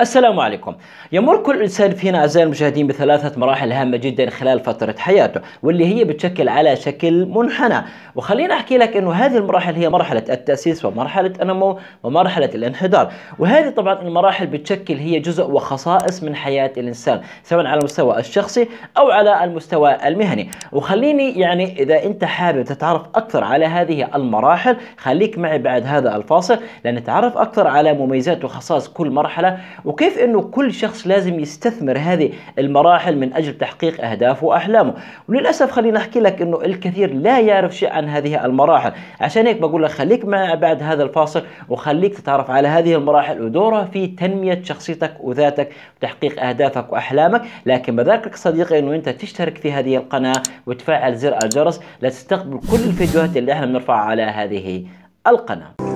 السلام عليكم يمر كل إنسان فينا أعزائي المشاهدين بثلاثة مراحل هامة جدا خلال فترة حياته واللي هي بتشكل على شكل منحنى وخليني أحكي لك أنه هذه المراحل هي مرحلة التأسيس ومرحلة النمو ومرحلة الانحدار وهذه طبعا المراحل بتشكل هي جزء وخصائص من حياة الإنسان سواء على المستوى الشخصي أو على المستوى المهني وخليني يعني إذا أنت حابب تتعرف أكثر على هذه المراحل خليك معي بعد هذا الفاصل لنتعرف أكثر على مميزات وخصائص كل مرحلة وكيف انه كل شخص لازم يستثمر هذه المراحل من اجل تحقيق اهدافه واحلامه وللاسف خليني احكي لك انه الكثير لا يعرف شيء عن هذه المراحل عشان هيك بقول لك خليك معي بعد هذا الفاصل وخليك تتعرف على هذه المراحل ودورها في تنميه شخصيتك وذاتك وتحقيق اهدافك واحلامك لكن بذكرك صديقي انه انت تشترك في هذه القناه وتفعل زر الجرس لتستقبل كل الفيديوهات اللي احنا بنرفعها على هذه القناه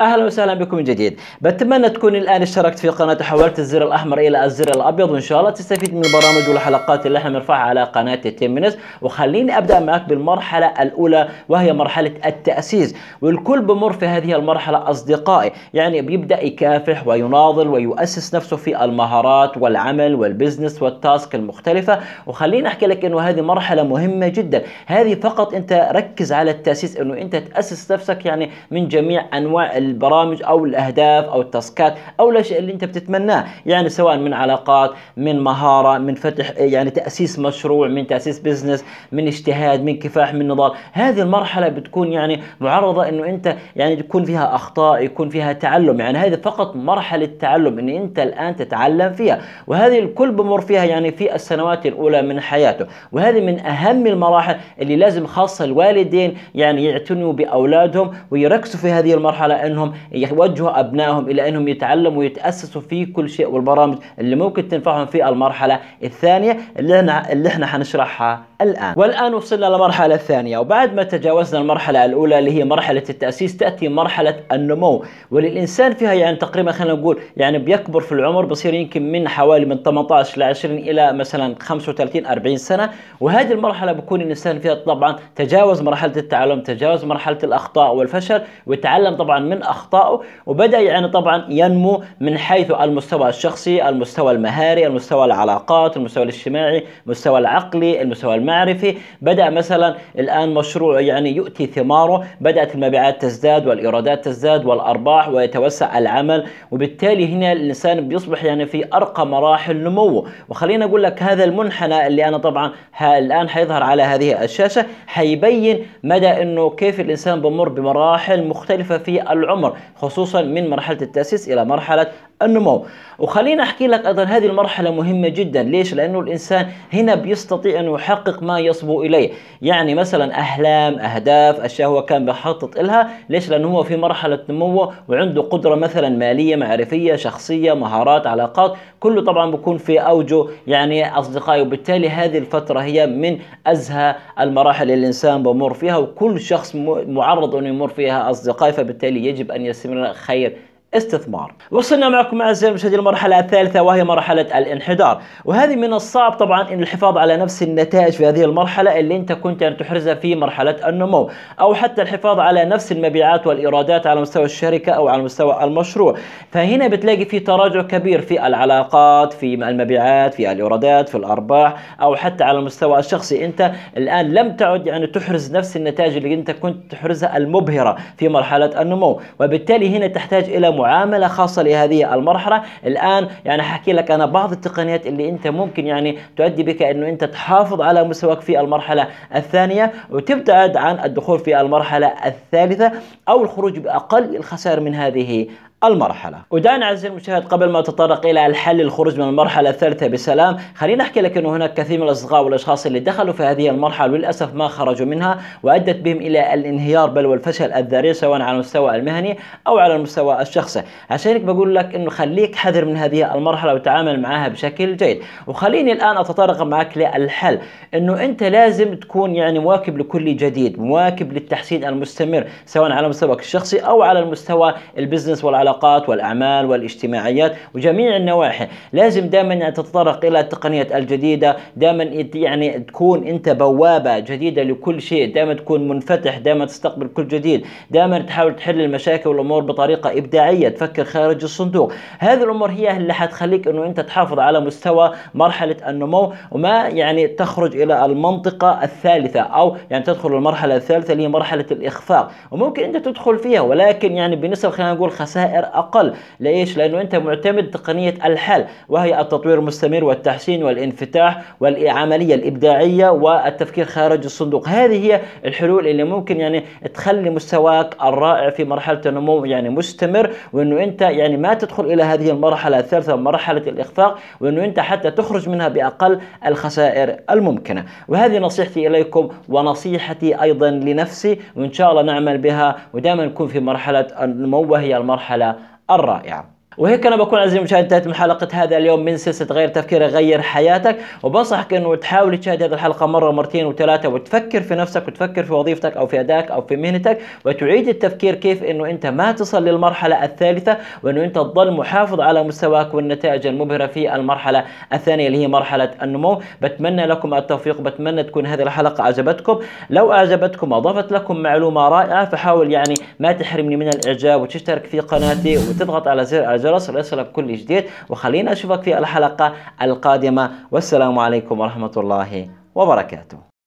اهلا وسهلا بكم من جديد بتمنى تكون الان اشتركت في قناه حولت الزر الاحمر الى الزر الابيض وان شاء الله تستفيد من البرامج والحلقات اللي احنا بنرفعها على قناه تيمينس وخليني ابدا معك بالمرحله الاولى وهي مرحله التاسيس والكل بمر في هذه المرحله اصدقائي يعني بيبدا يكافح ويناضل ويؤسس نفسه في المهارات والعمل والبزنس والتاسك المختلفه وخليني احكي لك انه هذه مرحله مهمه جدا هذه فقط انت ركز على التاسيس انه انت تاسس نفسك يعني من جميع انواع البرامج او الاهداف او التاسكات او الاشياء اللي انت بتتمناه يعني سواء من علاقات من مهاره من فتح يعني تاسيس مشروع من تاسيس بزنس من اجتهاد من كفاح من نضال هذه المرحله بتكون يعني معرضه انه انت يعني تكون فيها اخطاء يكون فيها تعلم يعني هذه فقط مرحله تعلم ان انت الان تتعلم فيها وهذه الكل بمر فيها يعني في السنوات الاولى من حياته وهذه من اهم المراحل اللي لازم خاصه الوالدين يعني يعتنوا باولادهم ويركزوا في هذه المرحله انه انهم يوجهوا ابنائهم الى انهم يتعلموا ويتاسسوا في كل شيء والبرامج اللي ممكن تنفعهم في المرحله الثانيه اللي احنا اللي احنا حنشرحها الآن والآن وصلنا للمرحلة الثانية وبعد ما تجاوزنا المرحلة الأولى اللي هي مرحلة التأسيس تأتي مرحلة النمو وللإنسان فيها يعني تقريبا خلينا نقول يعني بيكبر في العمر بصير يمكن من حوالي من 18 ل 20 إلى مثلا 35 40 سنة وهذه المرحلة بكون الإنسان فيها طبعا تجاوز مرحلة التعلم تجاوز مرحلة الأخطاء والفشل وتعلم طبعا من أخطائه وبدأ يعني طبعا ينمو من حيث المستوى الشخصي المستوى المهاري المستوى العلاقات المستوى الاجتماعي المستوى العقلي المستوى المعرفي بدأ مثلا الآن مشروع يعني يؤتي ثماره بدأت المبيعات تزداد والإيرادات تزداد والأرباح ويتوسع العمل وبالتالي هنا الإنسان بيصبح يعني في أرقى مراحل نموه وخلينا أقول لك هذا المنحنى اللي أنا طبعا الآن حيظهر على هذه الشاشة حيبين مدى أنه كيف الإنسان بمر بمراحل مختلفة في العمر خصوصا من مرحلة التأسيس إلى مرحلة النمو وخليني احكي لك ايضا هذه المرحله مهمه جدا ليش لانه الانسان هنا بيستطيع انه يحقق ما يصبو اليه يعني مثلا احلام اهداف اشياء هو كان بيخطط لها ليش لانه هو في مرحله نموه وعنده قدره مثلا ماليه معرفيه شخصيه مهارات علاقات كله طبعا بكون في اوجه يعني اصدقائي وبالتالي هذه الفتره هي من ازهى المراحل اللي الانسان بمر فيها وكل شخص معرض انه يمر فيها اصدقائي فبالتالي يجب ان يستمر خير استثمار وصلنا معكم أعزائي المشاهدين المرحلة الثالثة وهي مرحلة الانحدار وهذه من الصعب طبعا أن الحفاظ على نفس النتائج في هذه المرحلة اللي أنت كنت أن تحرزها في مرحلة النمو أو حتى الحفاظ على نفس المبيعات والإيرادات على مستوى الشركة أو على مستوى المشروع فهنا بتلاقي في تراجع كبير في العلاقات في المبيعات في الإيرادات في الأرباح أو حتى على المستوى الشخصي أنت الآن لم تعد يعني تحرز نفس النتائج اللي أنت كنت تحرزها المبهرة في مرحلة النمو وبالتالي هنا تحتاج إلى معامله خاصه لهذه المرحله الان يعني حكي لك انا بعض التقنيات اللي انت ممكن يعني تؤدي بك انه انت تحافظ على مستواك في المرحله الثانيه وتبتعد عن الدخول في المرحله الثالثه او الخروج باقل الخسائر من هذه المرحلة ودعنا عزيزي المشاهد قبل ما أتطرق إلى الحل للخروج من المرحلة الثالثة بسلام خلينا أحكي لك أنه هناك كثير من الأصدقاء والأشخاص اللي دخلوا في هذه المرحلة وللأسف ما خرجوا منها وأدت بهم إلى الانهيار بل والفشل الذريع سواء على المستوى المهني أو على المستوى الشخصي عشان هيك بقول لك أنه خليك حذر من هذه المرحلة وتعامل معها بشكل جيد وخليني الآن أتطرق معك للحل أنه أنت لازم تكون يعني مواكب لكل جديد مواكب للتحسين المستمر سواء على مستواك الشخصي أو على المستوى البزنس والعلاقات العلاقات والأعمال والاجتماعيات وجميع النواحي لازم دائما تتطرق إلى التقنيات الجديدة دائما يعني تكون أنت بوابة جديدة لكل شيء دائما تكون منفتح دائما تستقبل كل جديد دائما تحاول تحل المشاكل والأمور بطريقة إبداعية تفكر خارج الصندوق هذه الأمور هي اللي حتخليك أنه أنت تحافظ على مستوى مرحلة النمو وما يعني تخرج إلى المنطقة الثالثة أو يعني تدخل المرحلة الثالثة اللي هي مرحلة الإخفاق وممكن أنت تدخل فيها ولكن يعني بنسبة خلينا نقول خسائر خسائر أقل ليش؟ لأنه أنت معتمد تقنية الحل وهي التطوير المستمر والتحسين والانفتاح والعملية الإبداعية والتفكير خارج الصندوق هذه هي الحلول اللي ممكن يعني تخلي مستواك الرائع في مرحلة النمو يعني مستمر وأنه أنت يعني ما تدخل إلى هذه المرحلة الثالثة مرحلة الإخفاق وأنه أنت حتى تخرج منها بأقل الخسائر الممكنة وهذه نصيحتي إليكم ونصيحتي أيضا لنفسي وإن شاء الله نعمل بها ودائما نكون في مرحلة النمو وهي المرحلة الرائعة وهيك انا بكون عزيزي المشاهد انتهت من حلقه هذا اليوم من سلسله غير تفكير غير حياتك وبنصحك انه تحاول تشاهد هذه الحلقه مره مرتين وثلاثه وتفكر في نفسك وتفكر في وظيفتك او في ادائك او في مهنتك وتعيد التفكير كيف انه انت ما تصل للمرحله الثالثه وانه انت تظل محافظ على مستواك والنتائج المبهره في المرحله الثانيه اللي هي مرحله النمو بتمنى لكم التوفيق بتمنى تكون هذه الحلقه عجبتكم لو اعجبتكم اضافت لكم معلومه رائعه فحاول يعني ما تحرمني من الاعجاب وتشترك في قناتي وتضغط على زر الاعجاب الجرس والاسفل بكل جديد وخلينا اشوفك في الحلقه القادمه والسلام عليكم ورحمه الله وبركاته